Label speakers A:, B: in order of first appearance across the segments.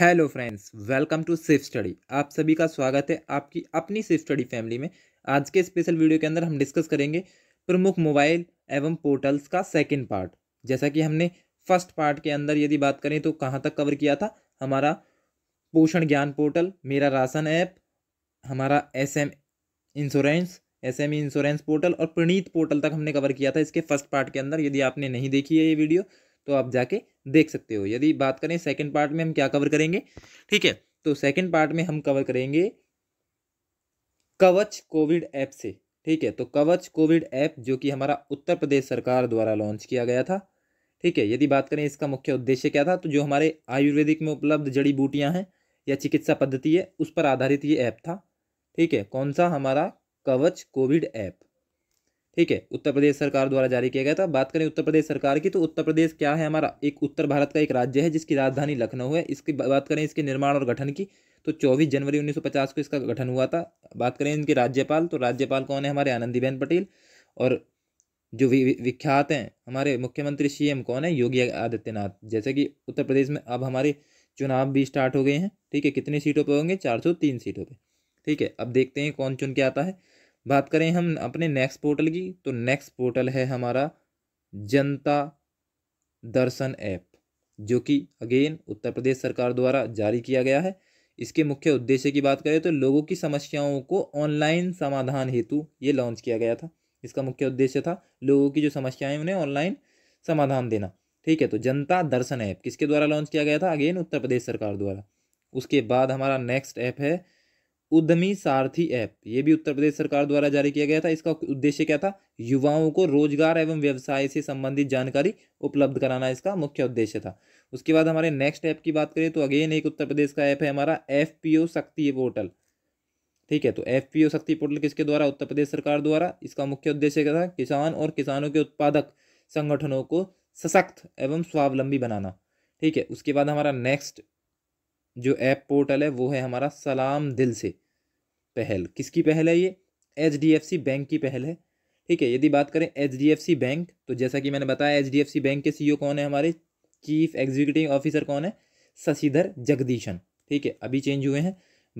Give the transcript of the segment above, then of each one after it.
A: hello friends welcome to safe study आप सभी का स्वागत है आपकी अपनी सेफ स्टडी फैमिली में आज के स्पेशल वीडियो के अंदर हम डिस्कस करेंगे प्रमुख मोबाइल एवं पोर्टल्स का सेकंड पार्ट जैसा कि हमने फर्स्ट पार्ट के अंदर यदि बात करें तो कहाँ तक कवर किया था हमारा पोषण ज्ञान पोर्टल मेरा राशन ऐप हमारा S M insurance S M insurance portal और प्रणीत पोर्टल तक हमने कवर किया था इसके फर्स्ट पार्ट के अंदर यदि आपने नहीं देखी है ये वीडियो तो आप जाके देख सकते हो यदि बात करें सेकेंड पार्ट में हम क्या कवर करेंगे ठीक है तो सेकेंड पार्ट में हम कवर करेंगे कवच कोविड ऐप से ठीक है तो कवच कोविड ऐप जो कि हमारा उत्तर प्रदेश सरकार द्वारा लॉन्च किया गया था ठीक है यदि बात करें इसका मुख्य उद्देश्य क्या था तो जो हमारे आयुर्वेदिक में उपलब्ध जड़ी बूटियाँ हैं या चिकित्सा पद्धति है उस पर आधारित ये ऐप था ठीक है कौन सा हमारा कवच कोविड ऐप ठीक है उत्तर प्रदेश सरकार द्वारा जारी किया गया था बात करें उत्तर प्रदेश सरकार की तो उत्तर प्रदेश क्या है हमारा एक उत्तर भारत का एक राज्य है जिसकी राजधानी लखनऊ है इसकी बात करें इसके निर्माण और गठन की तो 24 जनवरी 1950 को इसका गठन हुआ था बात करें इनके राज्यपाल तो राज्यपाल कौन है हमारे आनंदीबेन पटेल और जो विख्यात हैं हमारे मुख्यमंत्री सी कौन है योगी आदित्यनाथ जैसे कि उत्तर प्रदेश में अब हमारे चुनाव भी स्टार्ट हो गए हैं ठीक है कितनी सीटों पर होंगे चार सीटों पर ठीक है अब देखते हैं कौन चुन के आता है बात करें हम अपने नेक्स्ट पोर्टल की तो नेक्स्ट पोर्टल है हमारा जनता दर्शन ऐप जो कि अगेन उत्तर प्रदेश सरकार द्वारा जारी किया गया है इसके मुख्य उद्देश्य की बात करें तो लोगों की समस्याओं को ऑनलाइन समाधान हेतु ये लॉन्च किया गया था इसका मुख्य उद्देश्य था लोगों की जो समस्याएं उन्हें ऑनलाइन समाधान देना ठीक है तो जनता दर्शन ऐप किसके द्वारा लॉन्च किया गया था अगेन उत्तर प्रदेश सरकार द्वारा उसके बाद हमारा नेक्स्ट ऐप है उद्यमी सारथी ऐप ये भी उत्तर प्रदेश सरकार द्वारा जारी किया गया था इसका उद्देश्य क्या था युवाओं को रोजगार एवं व्यवसाय से संबंधित जानकारी उपलब्ध कराना इसका मुख्य उद्देश्य था उसके बाद हमारे नेक्स्ट ऐप की बात करें तो अगेन एक उत्तर प्रदेश का ऐप है हमारा एफ पी ओ शक्ति पोर्टल ठीक है तो एफ पी ओ शक्ति पोर्टल किसके द्वारा उत्तर प्रदेश सरकार द्वारा इसका मुख्य उद्देश्य क्या था किसान और किसानों के उत्पादक संगठनों को सशक्त एवं स्वावलंबी बनाना ठीक है उसके बाद हमारा नेक्स्ट जो ऐप पोर्टल है वो है हमारा सलाम दिल से पहल किसकी पहल है ये एच बैंक की पहल है ठीक है यदि बात करें एच बैंक तो जैसा कि मैंने बताया एच बैंक के सी e कौन है हमारे चीफ एग्जीक्यूटिव ऑफिसर कौन है शशिधर जगदीशन ठीक है अभी चेंज हुए हैं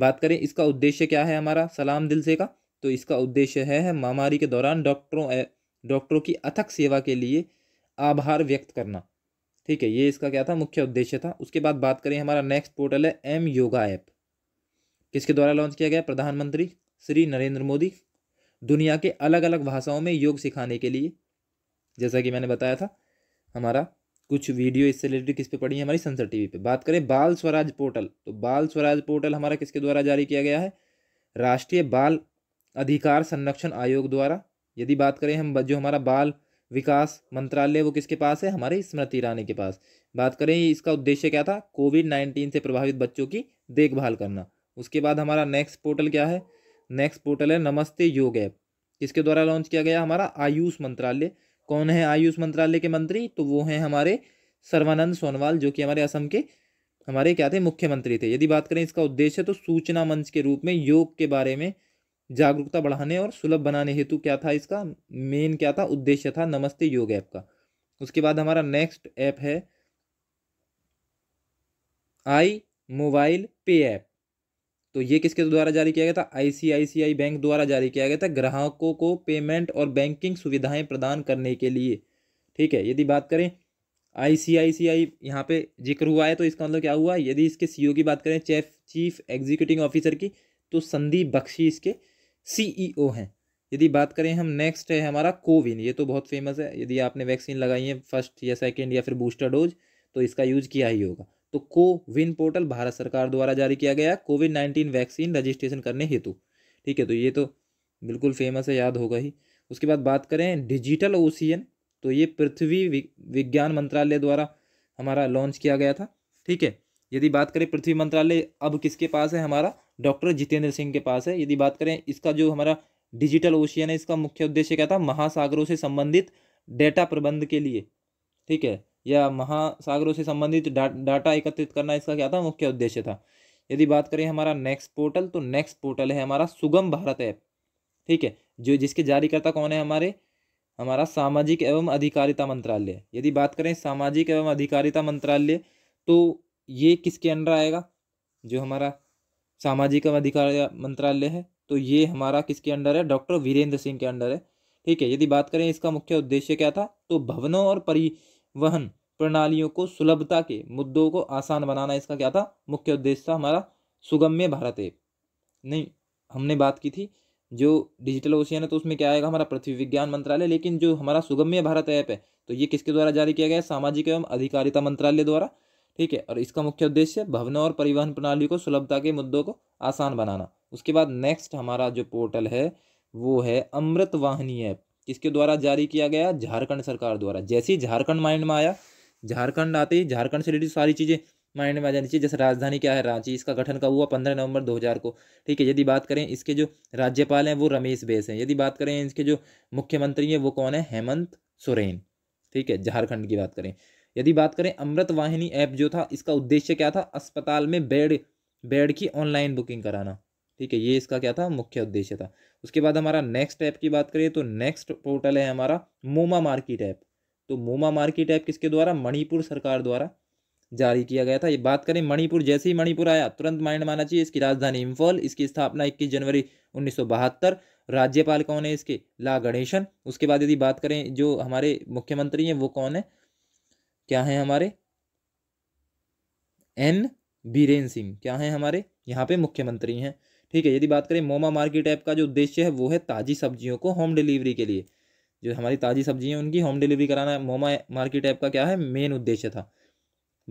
A: बात करें इसका उद्देश्य क्या है हमारा सलाम दिल से का तो इसका उद्देश्य है महामारी के दौरान डॉक्टरों डॉक्टरों की अथक सेवा के लिए आभार व्यक्त करना ठीक है ये इसका क्या था मुख्य उद्देश्य था उसके बाद बात करें हमारा नेक्स्ट पोर्टल है एम योगा ऐप किसके द्वारा लॉन्च किया गया प्रधानमंत्री श्री नरेंद्र मोदी दुनिया के अलग अलग भाषाओं में योग सिखाने के लिए जैसा कि मैंने बताया था हमारा कुछ वीडियो इससे रिलेटेड किस पे पड़ी है हमारी संसद टीवी पे बात करें बाल स्वराज पोर्टल तो बाल स्वराज पोर्टल हमारा किसके द्वारा जारी किया गया है राष्ट्रीय बाल अधिकार संरक्षण आयोग द्वारा यदि बात करें हम जो हमारा बाल विकास मंत्रालय वो किसके पास है हमारे स्मृति ईरानी के पास बात करें इसका उद्देश्य क्या था कोविड नाइन्टीन से प्रभावित बच्चों की देखभाल करना उसके बाद हमारा नेक्स्ट पोर्टल क्या है नेक्स्ट पोर्टल है नमस्ते योग ऐप किसके द्वारा लॉन्च किया गया हमारा आयुष मंत्रालय कौन है आयुष मंत्रालय के मंत्री तो वो हैं हमारे सर्वानंद सोनवाल जो कि हमारे असम के हमारे क्या थे मुख्यमंत्री थे यदि बात करें इसका उद्देश्य तो सूचना मंच के रूप में योग के बारे में जागरूकता बढ़ाने और सुलभ बनाने हेतु क्या था इसका मेन क्या था उद्देश्य था नमस्ते योग ऐप का उसके बाद हमारा नेक्स्ट ऐप है आई मोबाइल पे ऐप तो ये किसके द्वारा जारी किया गया था आईसीआईसीआई बैंक द्वारा जारी किया गया था ग्राहकों को पेमेंट और बैंकिंग सुविधाएं प्रदान करने के लिए ठीक है यदि बात करें आईसीआईसीआई सी यहाँ पे जिक्र हुआ है तो इसका मतलब क्या हुआ यदि इसके सीईओ की बात करें चीफ चीफ एग्जीक्यूटिव ऑफिसर की तो संदीप बख्शी इसके सीईओ e हैं यदि बात करें हम नेक्स्ट है हमारा कोविन ये तो बहुत फेमस है यदि आपने वैक्सीन लगाई है फर्स्ट या सेकेंड या फिर बूस्टर डोज तो इसका यूज किया ही होगा तो कोविन पोर्टल भारत सरकार द्वारा जारी किया गया कोविड नाइन्टीन वैक्सीन रजिस्ट्रेशन करने हेतु ठीक है तो ये तो बिल्कुल फेमस है याद होगा ही उसके बाद बात करें डिजिटल ओशियन तो ये पृथ्वी विज्ञान मंत्रालय द्वारा हमारा लॉन्च किया गया था ठीक है यदि बात करें पृथ्वी मंत्रालय अब किसके पास है हमारा डॉक्टर जितेंद्र सिंह के पास है यदि बात करें इसका जो हमारा डिजिटल ओशियन है इसका मुख्य उद्देश्य क्या था महासागरों से संबंधित डेटा प्रबंध के लिए ठीक है या महासागरों से संबंधित डा, डाटा एकत्रित करना इसका क्या था मुख्य उद्देश्य था यदि बात करें हमारा नेक्स्ट पोर्टल तो नेक्स्ट पोर्टल है हमारा सुगम भारत ऐप ठीक है जो जिसके जारीकर्ता कौन है हमारे हमारा सामाजिक एवं अधिकारिता मंत्रालय यदि बात करें सामाजिक एवं अधिकारिता मंत्रालय तो ये किसके अंडर आएगा जो हमारा सामाजिक अधिकार मंत्रालय है तो ये हमारा किसके अंडर है डॉक्टर वीरेंद्र सिंह के अंडर है ठीक है यदि बात करें इसका मुख्य उद्देश्य क्या था तो भवनों और परिवहन प्रणालियों को सुलभता के मुद्दों को आसान बनाना इसका क्या था मुख्य उद्देश्य था हमारा सुगम्य भारत एप नहीं हमने बात की थी जो डिजिटल ओशियन है तो उसमें क्या आएगा हमारा पृथ्वी विज्ञान मंत्रालय लेकिन जो हमारा सुगम्य भारत ऐप है तो ये किसके द्वारा जारी किया गया सामाजिक एवं अधिकारिता मंत्रालय द्वारा ठीक है और इसका मुख्य उद्देश्य भवनों और परिवहन प्रणाली को सुलभता के मुद्दों को आसान बनाना उसके बाद नेक्स्ट हमारा जो पोर्टल है वो है अमृत वाहिनी ऐप किसके द्वारा जारी किया गया झारखंड सरकार द्वारा जैसे ही झारखंड माइंड में आया झारखंड आते ही झारखंड से रिलेटेड सारी चीज़ें माइंड में आ जानी चाहिए जैसे राजधानी क्या है रांची इसका गठन कब हुआ पंद्रह नवंबर हजार को ठीक है यदि बात करें इसके जो राज्यपाल हैं वो रमेश बेस हैं यदि बात करें इसके जो मुख्यमंत्री हैं वो कौन है हेमंत सोरेन ठीक है झारखंड की बात करें यदि बात करें अमृत वाहिनी ऐप जो था इसका उद्देश्य क्या था अस्पताल में बेड बेड की ऑनलाइन बुकिंग कराना ठीक है ये इसका क्या था मुख्य उद्देश्य था उसके बाद हमारा नेक्स्ट ऐप की बात करें तो नेक्स्ट पोर्टल है हमारा मोमा मार्केट ऐप तो मोमा मार्केट ऐप किसके द्वारा मणिपुर सरकार द्वारा जारी किया गया था ये बात करें मणिपुर जैसे ही मणिपुर आया तुरंत माइंड माना चाहिए इसकी राजधानी इम्फॉल इसकी स्थापना इक्कीस जनवरी उन्नीस राज्यपाल कौन है इसके ला गणेशन उसके बाद यदि बात करें जो हमारे मुख्यमंत्री हैं वो कौन है क्या है हमारे एन बीरेन सिंह क्या है हमारे यहाँ पे मुख्यमंत्री हैं ठीक है यदि बात करें मोमा मार्केट ऐप का जो उद्देश्य है वो है ताज़ी सब्जियों को होम डिलीवरी के लिए जो हमारी ताज़ी है उनकी होम डिलीवरी कराना है मोमा मार्केट ऐप का क्या है मेन उद्देश्य था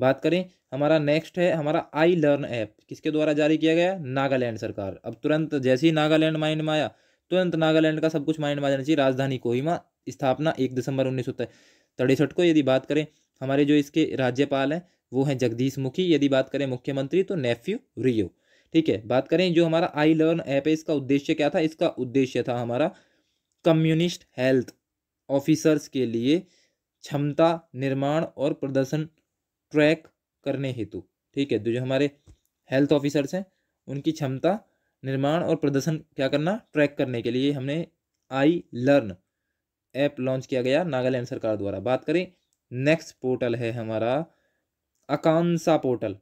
A: बात करें हमारा नेक्स्ट है हमारा आई लर्न ऐप किसके द्वारा जारी किया गया नागालैंड सरकार अब तुरंत जैसे ही नागालैंड माइंड में आया तुरंत नागालैंड का सब कुछ माइंड में आ जाना चाहिए राजधानी कोहिमा स्थापना एक दिसंबर उन्नीस सौ तिरसठ को यदि बात करें हमारे जो इसके राज्यपाल हैं वो हैं जगदीश मुखी यदि बात करें मुख्यमंत्री तो नेफ्यू रियो ठीक है बात करें जो हमारा आई लर्न ऐप है इसका उद्देश्य क्या था इसका उद्देश्य था हमारा कम्युनिस्ट हेल्थ ऑफिसर्स के लिए क्षमता निर्माण और प्रदर्शन ट्रैक करने हेतु ठीक है तो जो हमारे हेल्थ ऑफिसर्स हैं उनकी क्षमता निर्माण और प्रदर्शन क्या करना ट्रैक करने के लिए हमने आई लर्न ऐप लॉन्च किया गया नागालैंड सरकार द्वारा बात करें नेक्स्ट पोर्टल है हमारा अकांसा पोर्टल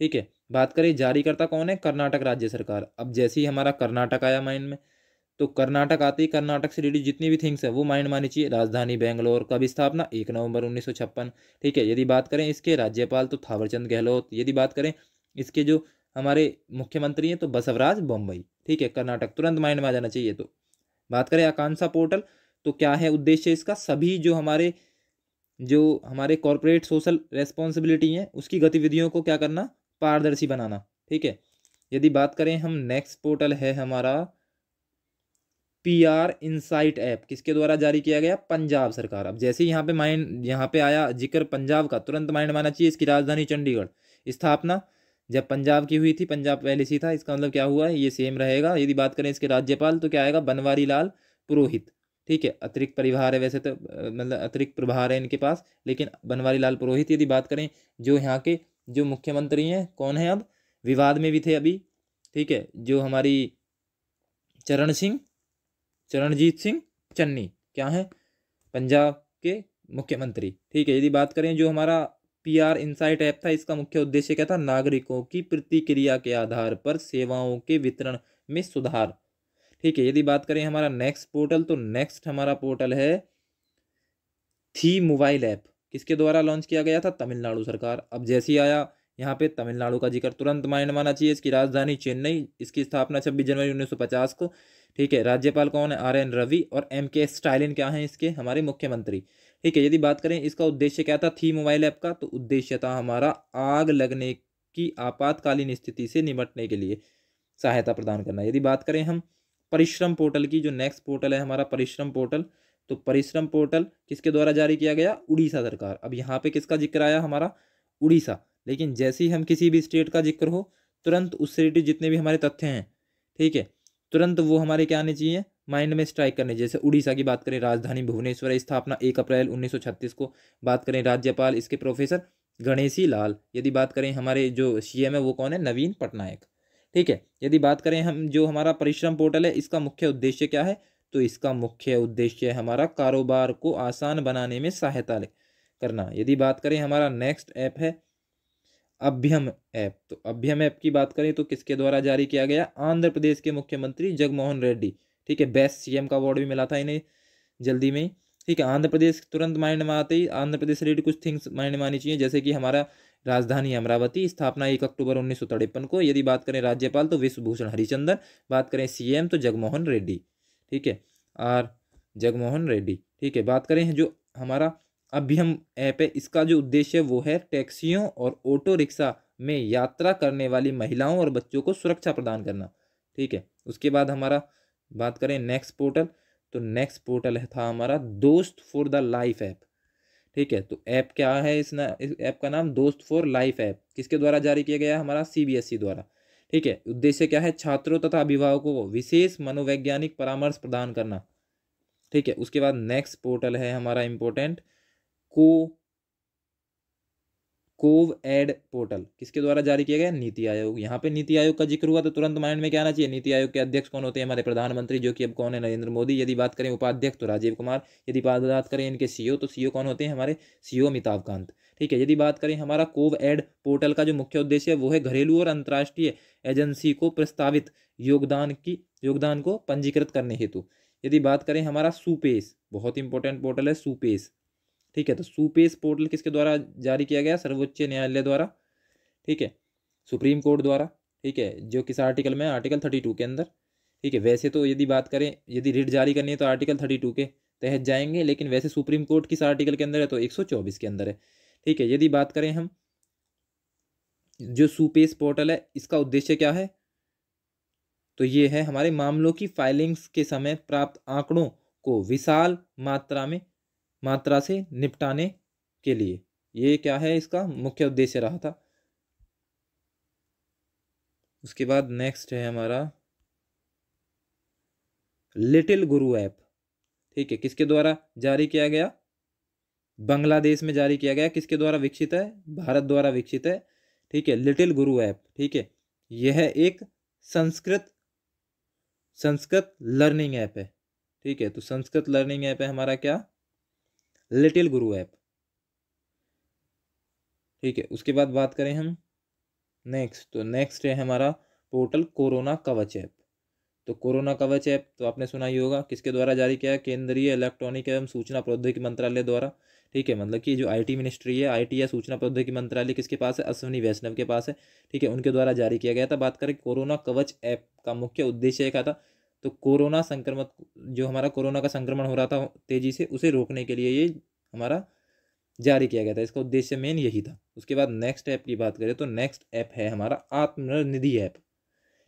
A: ठीक है बात करें जारीकर्ता कौन है कर्नाटक राज्य सरकार अब जैसे ही हमारा कर्नाटक आया माइंड में तो कर्नाटक आते ही कर्नाटक से रिलेटेड जितनी भी थिंग्स है वो माइंड मानी चाहिए राजधानी बेंगलोर कब स्थापना एक नवंबर उन्नीस ठीक है यदि बात करें इसके राज्यपाल तो थावरचंद गहलोत यदि बात करें इसके जो हमारे मुख्यमंत्री हैं तो बसवराज बम्बई ठीक है कर्नाटक तुरंत माइंड में आ जाना चाहिए तो बात करें आकांक्षा पोर्टल तो क्या है उद्देश्य इसका सभी जो हमारे जो हमारे कॉरपोरेट सोशल रेस्पॉन्सिबिलिटी हैं उसकी गतिविधियों को क्या करना पारदर्शी बनाना ठीक है यदि बात करें हम नेक्स्ट पोर्टल है हमारा पी आर इंसाइट ऐप किसके द्वारा जारी किया गया पंजाब सरकार अब जैसे ही यहाँ पे माइंड यहाँ पे आया जिक्र पंजाब का तुरंत माइंड माना चाहिए इसकी राजधानी चंडीगढ़ स्थापना जब पंजाब की हुई थी पंजाब पहले सी था इसका मतलब क्या हुआ है ये सेम रहेगा यदि बात करें इसके राज्यपाल तो क्या आएगा बनवारी लाल पुरोहित ठीक है अतिरिक्त परिवार है वैसे तो मतलब अतिरिक्त प्रभार है इनके पास लेकिन बनवारी लाल पुरोहित यदि बात करें जो यहाँ के जो मुख्यमंत्री हैं कौन है अब विवाद में भी थे अभी ठीक है जो हमारी चरण सिंह चरणजीत सिंह चन्नी क्या हैं पंजाब के मुख्यमंत्री ठीक है यदि बात करें जो हमारा पी आर इंसाइट ऐप था इसका मुख्य उद्देश्य क्या था नागरिकों की प्रतिक्रिया के आधार पर सेवाओं के वितरण में सुधार ठीक है यदि बात करें हमारा नेक्स्ट पोर्टल तो नेक्स्ट हमारा पोर्टल है थी मोबाइल ऐप किसके द्वारा लॉन्च किया गया था तमिलनाडु सरकार अब जैसे ही आया यहाँ पे तमिलनाडु का जिक्र तुरंत माइंड माना चाहिए इसकी राजधानी चेन्नई इसकी स्थापना छब्बीस जनवरी पचास को ठीक है राज्यपाल कौन है आर एन रवि और एम के स्टालिन क्या हैं इसके हमारे मुख्यमंत्री ठीक है यदि बात करें इसका उद्देश्य क्या था थी मोबाइल ऐप का तो उद्देश्य था हमारा आग लगने की आपातकालीन स्थिति से निपटने के लिए सहायता प्रदान करना यदि बात करें हम परिश्रम पोर्टल की जो नेक्स्ट पोर्टल है हमारा परिश्रम पोर्टल तो परिश्रम पोर्टल किसके द्वारा जारी किया गया उड़ीसा सरकार अब यहाँ पे किसका जिक्र आया हमारा उड़ीसा लेकिन जैसे ही हम किसी भी स्टेट का जिक्र हो तुरंत उससे रिलेटेड जितने भी हमारे तथ्य हैं ठीक है तुरंत वो हमारे क्या आने चाहिए माइंड में स्ट्राइक करने जैसे उड़ीसा की बात करें राजधानी भुवनेश्वर स्थापना एक अप्रैल उन्नीस को बात करें राज्यपाल इसके प्रोफेसर गणेशी लाल यदि बात करें हमारे जो सी है वो कौन है नवीन पटनायक ठीक है यदि बात करें हम जो हमारा परिश्रम पोर्टल है इसका मुख्य उद्देश्य क्या है तो इसका मुख्य उद्देश्य हमारा कारोबार को आसान बनाने में सहायता करना यदि बात करें हमारा नेक्स्ट ऐप है अभ्यम ऐप तो अभ्यम ऐप की बात करें तो किसके द्वारा जारी किया गया आंध्र प्रदेश के मुख्यमंत्री जगमोहन रेड्डी ठीक है बेस्ट सीएम का अवार्ड भी मिला था इन्हें जल्दी में ठीक है आंध्र प्रदेश तुरंत माइंड में आते ही आंध्र प्रदेश रिलेटेड कुछ थिंग्स माइंड में आनी चाहिए जैसे कि हमारा राजधानी अमरावती स्थापना एक अक्टूबर उन्नीस को यदि बात करें राज्यपाल तो विश्वभूषण हरिचंदन बात करें सीएम तो जगमोहन रेड्डी ठीक है आर जगमोहन रेड्डी ठीक है बात करें जो हमारा अभ्यम ऐप है इसका जो उद्देश्य वो है टैक्सियों और ऑटो रिक्शा में यात्रा करने वाली महिलाओं और बच्चों को सुरक्षा प्रदान करना ठीक है उसके बाद हमारा बात करें नेक्स्ट पोर्टल तो नेक्स्ट पोर्टल था हमारा दोस्त फॉर द लाइफ ऐप ठीक है तो ऐप क्या है इस ना इस ऐप का नाम दोस्त फॉर लाइफ ऐप किसके द्वारा जारी किया गया हमारा सीबीएसई e द्वारा ठीक है उद्देश्य क्या है छात्रों तथा अभिभावकों को विशेष मनोवैज्ञानिक परामर्श प्रदान करना ठीक है उसके बाद नेक्स्ट पोर्टल है हमारा इम्पोर्टेंट को कोव एड पोर्टल किसके द्वारा जारी किया गया नीति आयोग यहाँ पे नीति आयोग का जिक्र हुआ तो तुरंत माइंड में क्या आना चाहिए नीति आयोग के अध्यक्ष कौन होते हैं हमारे प्रधानमंत्री जो कि अब कौन है नरेंद्र मोदी यदि बात करें उपाध्यक्ष तो राजीव कुमार यदि बात करें इनके सीईओ तो सीईओ कौन होते हैं हमारे सीईओ अमिताभ कांत ठीक है यदि बात करें हमारा कोव एड पोर्टल का जो मुख्य उद्देश्य है वो है घरेलू और अंतर्राष्ट्रीय एजेंसी को प्रस्तावित योगदान की योगदान को पंजीकृत करने हेतु यदि बात करें हमारा सुपेस बहुत इंपॉर्टेंट पोर्टल है सुपेस ठीक है तो सुपेस पोर्टल किसके द्वारा जारी किया गया सर्वोच्च न्यायालय द्वारा ठीक है सुप्रीम कोर्ट द्वारा ठीक है जो किस आर्टिकल में आर्टिकल थर्टी टू के अंदर ठीक है वैसे तो यदि बात करें यदि रिट जारी करनी है तो आर्टिकल थर्टी टू के तहत जाएंगे लेकिन वैसे सुप्रीम कोर्ट किस आर्टिकल के अंदर है तो एक सौ चौबीस के अंदर है ठीक है यदि बात करें हम जो सुपेस पोर्टल है इसका उद्देश्य क्या है तो ये है हमारे मामलों की फाइलिंग्स के समय प्राप्त आंकड़ों को विशाल मात्रा में मात्रा से निपटाने के लिए ये क्या है इसका मुख्य उद्देश्य रहा था उसके बाद नेक्स्ट है हमारा लिटिल गुरु ऐप ठीक है किसके द्वारा जारी किया गया बांग्लादेश में जारी किया गया किसके द्वारा विकसित है भारत द्वारा विकसित है ठीक है लिटिल गुरु ऐप ठीक है यह एक संस्कृत संस्कृत लर्निंग ऐप है ठीक है तो संस्कृत लर्निंग ऐप है हमारा क्या लिटिल गुरु ऐप ठीक है उसके बाद बात करें हम नेक्स्ट तो नेक्स्ट है हमारा पोर्टल कोरोना कवच ऐप तो कोरोना कवच ऐप तो आपने सुना ही होगा किसके द्वारा जारी किया केंद्रीय इलेक्ट्रॉनिक एवं सूचना प्रौद्योगिकी मंत्रालय द्वारा ठीक है मतलब कि जो आईटी मिनिस्ट्री है आईटी या सूचना प्रौद्योगिकी मंत्रालय किसके पास है अश्विनी वैष्णव के पास है ठीक है उनके द्वारा जारी किया गया था बात करें कोरोना कवच ऐप का मुख्य उद्देश्य क्या था तो कोरोना संक्रमण जो हमारा कोरोना का संक्रमण हो रहा था तेज़ी से उसे रोकने के लिए ये हमारा जारी किया गया था इसका उद्देश्य मेन यही था उसके बाद नेक्स्ट ऐप की बात करें तो नेक्स्ट ऐप है हमारा आत्मनिधि ऐप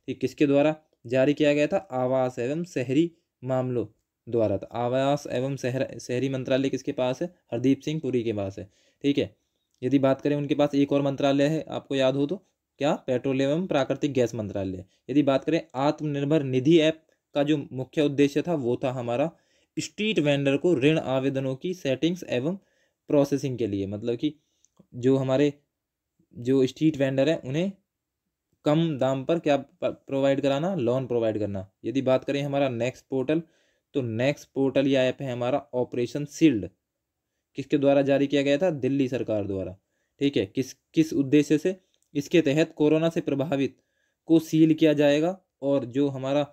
A: ये किसके द्वारा जारी किया गया था आवास एवं शहरी मामलों द्वारा था आवास एवं शहर शहरी मंत्रालय किसके पास है हरदीप सिंह पुरी के पास है ठीक है यदि बात करें उनके पास एक और मंत्रालय है आपको याद हो तो क्या पेट्रोलियम एवं प्राकृतिक गैस मंत्रालय यदि बात करें आत्मनिर्भर निधि ऐप का जो मुख्य उद्देश्य था वो था हमारा स्ट्रीट वेंडर को ऋण आवेदनों की सेटिंग्स एवं प्रोसेसिंग के लिए मतलब कि जो हमारे जो स्ट्रीट वेंडर हैं उन्हें कम दाम पर क्या प्रोवाइड कराना लोन प्रोवाइड करना यदि बात करें हमारा नेक्स्ट पोर्टल तो नेक्स्ट पोर्टल या ऐप है हमारा ऑपरेशन सील्ड किसके द्वारा जारी किया गया था दिल्ली सरकार द्वारा ठीक है किस किस उद्देश्य से इसके तहत कोरोना से प्रभावित को सील किया जाएगा और जो हमारा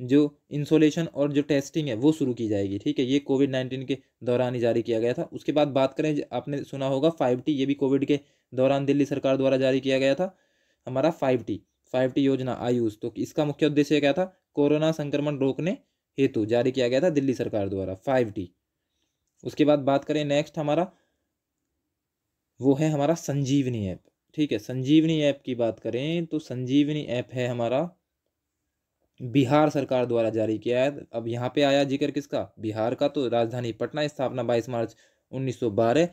A: जो इंसोलेशन और जो टेस्टिंग है वो शुरू की जाएगी ठीक है ये कोविड नाइन्टीन के दौरान ही जारी किया गया था उसके बाद बात करें आपने सुना होगा फाइव टी ये भी कोविड के दौरान दिल्ली सरकार द्वारा जारी किया गया था हमारा फाइव टी फाइव टी योजना आयुष तो इसका मुख्य उद्देश्य क्या था कोरोना संक्रमण रोकने हेतु जारी किया गया था दिल्ली सरकार द्वारा फाइव टी उसके बाद बात करें नेक्स्ट हमारा वो है हमारा संजीवनी ऐप ठीक है संजीवनी ऐप की बात करें तो संजीवनी ऐप है हमारा बिहार सरकार द्वारा जारी किया है अब यहाँ पे आया जिक्र किसका बिहार का तो राजधानी पटना स्थापना 22 मार्च 1912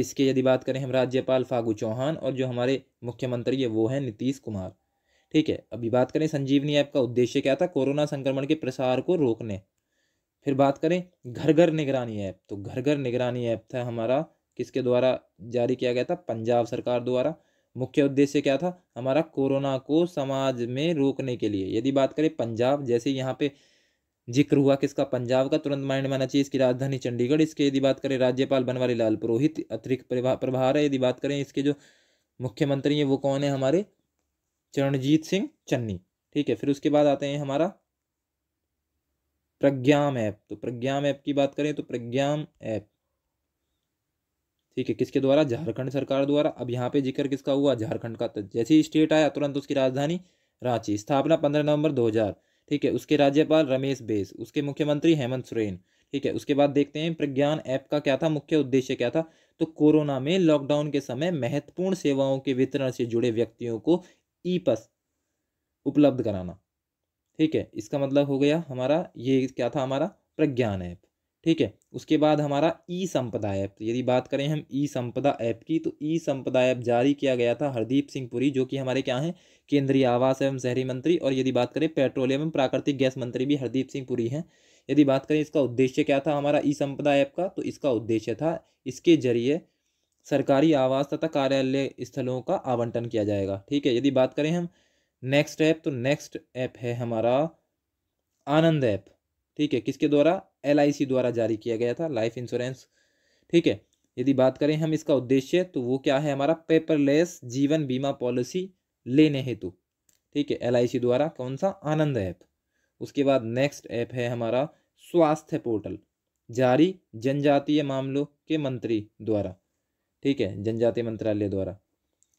A: इसके यदि बात करें हम राज्यपाल फागू चौहान और जो हमारे मुख्यमंत्री है वो हैं नीतीश कुमार ठीक है अभी बात करें संजीवनी ऐप का उद्देश्य क्या था कोरोना संक्रमण के प्रसार को रोकने फिर बात करें घर घर निगरानी ऐप तो घर घर निगरानी ऐप था हमारा किसके द्वारा जारी किया गया था पंजाब सरकार द्वारा मुख्य उद्देश्य क्या था हमारा कोरोना को समाज में रोकने के लिए यदि बात करें पंजाब जैसे यहाँ पे जिक्र हुआ किसका पंजाब का तुरंत माइंड में आना चाहिए इसकी राजधानी चंडीगढ़ इसके यदि बात करें राज्यपाल बनवारी लाल पुरोहित अतिरिक्त प्रभार है यदि बात करें इसके जो मुख्यमंत्री हैं वो कौन है हमारे चरणजीत सिंह चन्नी ठीक है फिर उसके बाद आते हैं हमारा प्रज्ञाम ऐप तो प्रज्ञाम ऐप की बात करें तो प्रज्ञाम ऐप ठीक है किसके द्वारा झारखंड सरकार द्वारा अब यहाँ पे जिक्र किसका हुआ झारखंड का तो जैसे ही स्टेट आया तुरंत उसकी राजधानी रांची स्थापना पंद्रह नवंबर हजार ठीक है उसके राज्यपाल रमेश बेस उसके मुख्यमंत्री हेमंत सोरेन ठीक है उसके बाद देखते हैं प्रज्ञान ऐप का क्या था मुख्य उद्देश्य क्या था तो कोरोना में लॉकडाउन के समय महत्वपूर्ण सेवाओं के वितरण से जुड़े व्यक्तियों को ई पस उपलब्ध कराना ठीक है इसका मतलब हो गया हमारा ये क्या था हमारा प्रज्ञान ऐप ठीक है उसके बाद हमारा ई संपदा ऐप यदि बात करें हम ई संपदा ऐप की तो ई संपदा ऐप जारी किया गया था हरदीप सिंह पुरी जो कि हमारे क्या हैं केंद्रीय आवास एवं शहरी मंत्री और यदि बात करें पेट्रोलियम एवं प्राकृतिक गैस मंत्री भी हरदीप सिंह पुरी हैं यदि बात करें इसका उद्देश्य क्या था हमारा ई संपदा ऐप का तो इसका उद्देश्य था इसके जरिए सरकारी आवास तथा कार्यालय स्थलों का आवंटन किया जाएगा ठीक है यदि बात करें हम नेक्स्ट ऐप तो नेक्स्ट ऐप है हमारा आनंद ऐप ठीक है किसके द्वारा एल द्वारा जारी किया गया था लाइफ इंश्योरेंस ठीक है यदि बात करें हम इसका उद्देश्य तो वो क्या है हमारा पेपरलेस जीवन बीमा पॉलिसी लेने हेतु ठीक है एल द्वारा कौन सा आनंद ऐप उसके बाद नेक्स्ट ऐप है हमारा स्वास्थ्य पोर्टल जारी जनजातीय मामलों के मंत्री द्वारा ठीक है जनजातीय मंत्रालय द्वारा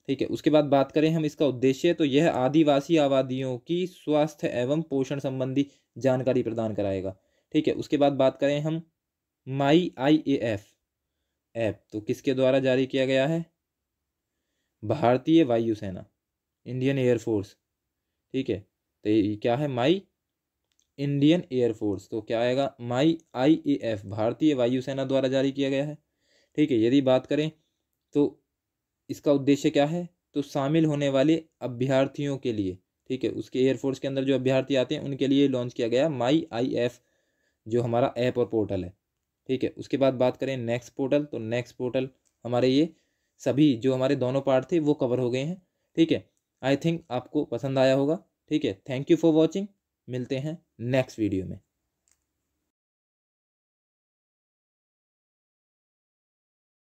A: ठीक है उसके बाद बात करें हम इसका उद्देश्य तो यह आदिवासी आबादियों की स्वास्थ्य एवं पोषण संबंधी जानकारी प्रदान कराएगा ठीक है उसके बाद बात करें हम माई आई ए एफ ऐप तो किसके द्वारा जारी किया गया है भारतीय वायुसेना इंडियन एयरफोर्स ठीक है तो ये क्या है माई इंडियन एयरफोर्स तो क्या आएगा माई आई ए एफ भारतीय वायुसेना द्वारा जारी किया गया है ठीक है यदि बात करें तो इसका उद्देश्य क्या है तो शामिल होने वाले अभ्यर्थियों के लिए ठीक है उसके एयरफोर्स के अंदर जो अभ्यर्थी आते हैं उनके लिए लॉन्च किया गया माई आई एफ जो हमारा ऐप और पोर्टल है ठीक है उसके बाद बात करें नेक्स्ट पोर्टल तो नेक्स्ट पोर्टल हमारे ये सभी जो हमारे दोनों पार्ट थे वो कवर हो गए हैं ठीक है आई थिंक आपको पसंद आया होगा ठीक है थैंक यू फॉर वॉचिंग मिलते हैं नेक्स्ट वीडियो में